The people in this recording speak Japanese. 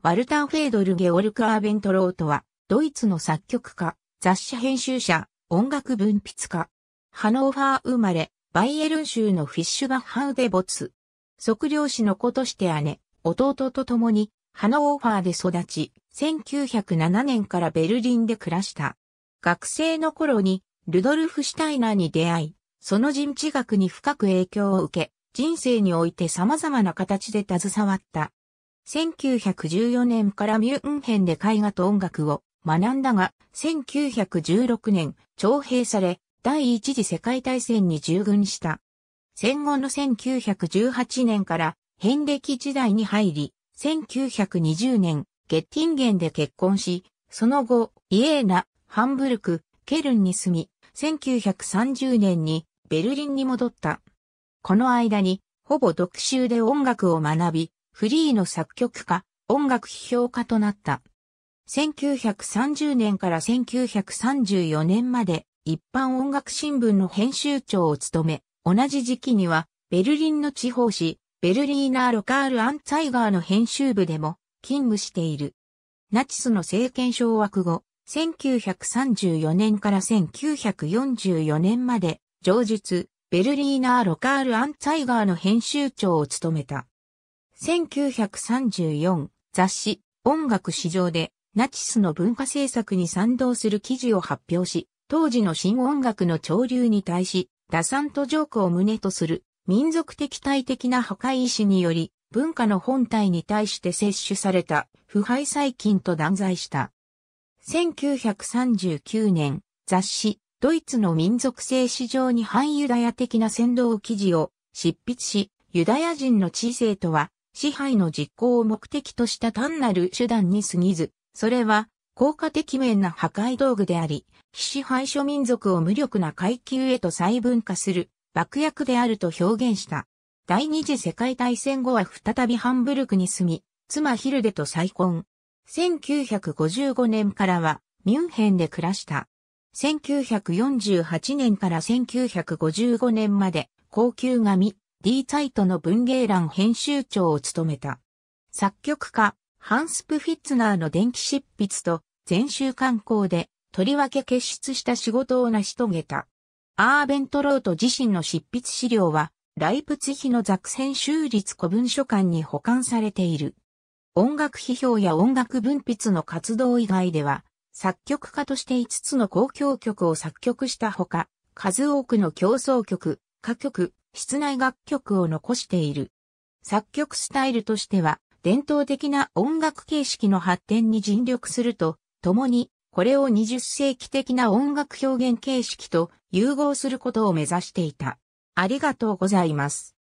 ワルター・フェードル・ゲオルク・アーベントロートは、ドイツの作曲家、雑誌編集者、音楽文筆家。ハノーファー生まれ、バイエルン州のフィッシュバッハウで没。測量士の子として姉、弟と共に、ハノーファーで育ち、1907年からベルリンで暮らした。学生の頃に、ルドルフ・シュタイナーに出会い、その人知学に深く影響を受け、人生において様々な形で携わった。1914年からミュンヘンで絵画と音楽を学んだが、1916年、徴兵され、第一次世界大戦に従軍した。戦後の1918年から、遍歴時代に入り、1920年、ゲッティンゲンで結婚し、その後、イエーナ、ハンブルク、ケルンに住み、1930年にベルリンに戻った。この間に、ほぼ独習で音楽を学び、フリーの作曲家、音楽批評家となった。1930年から1934年まで一般音楽新聞の編集長を務め、同じ時期にはベルリンの地方紙、ベルリーナー・ロカール・アンツァイガーの編集部でも勤務している。ナチスの政権掌握後、1934年から1944年まで、上述、ベルリーナー・ロカール・アンツァイガーの編集長を務めた。1934雑誌音楽史上でナチスの文化政策に賛同する記事を発表し、当時の新音楽の潮流に対し、打算とジョークを旨とする民族的体的な破壊意志により、文化の本体に対して摂取された腐敗細菌と断罪した。1939年、雑誌、ドイツの民族性史上に反ユダヤ的な扇動記事を執筆し、ユダヤ人の知性とは支配の実行を目的とした単なる手段に過ぎず、それは効果的面な破壊道具であり、非支配諸民族を無力な階級へと細分化する爆薬であると表現した。第二次世界大戦後は再びハンブルクに住み、妻ヒルデと再婚。1955年からはミュンヘンで暮らした。1948年から1955年まで高級紙、D サイトの文芸欄編集長を務めた。作曲家、ハンス・プフィッツナーの電気執筆と全集刊行で、とりわけ結出した仕事を成し遂げた。アーベントロート自身の執筆資料は、ライプツヒのザクセン州立古文書館に保管されている。音楽批評や音楽文筆の活動以外では、作曲家として5つの公共曲を作曲したほか、数多くの競争曲、歌曲、室内楽曲を残している。作曲スタイルとしては、伝統的な音楽形式の発展に尽力すると、共に、これを20世紀的な音楽表現形式と融合することを目指していた。ありがとうございます。